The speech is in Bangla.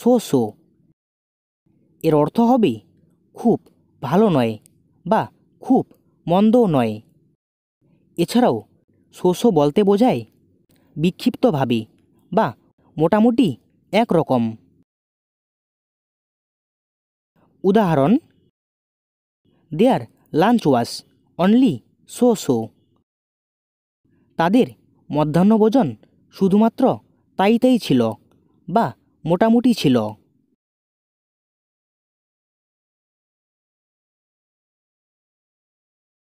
শো শো এর অর্থ হবে খুব ভালো নয় বা খুব মন্দও নয় এছাড়াও সো বলতে বোঝায় বিক্ষিপ্তভাবে বা মোটামুটি একরকম উদাহরণ their lunch was only so so তাদের মধ্যাহ্নভোজন শুধুমাত্র তাই তাই ছিল বা মোটামুটি ছিল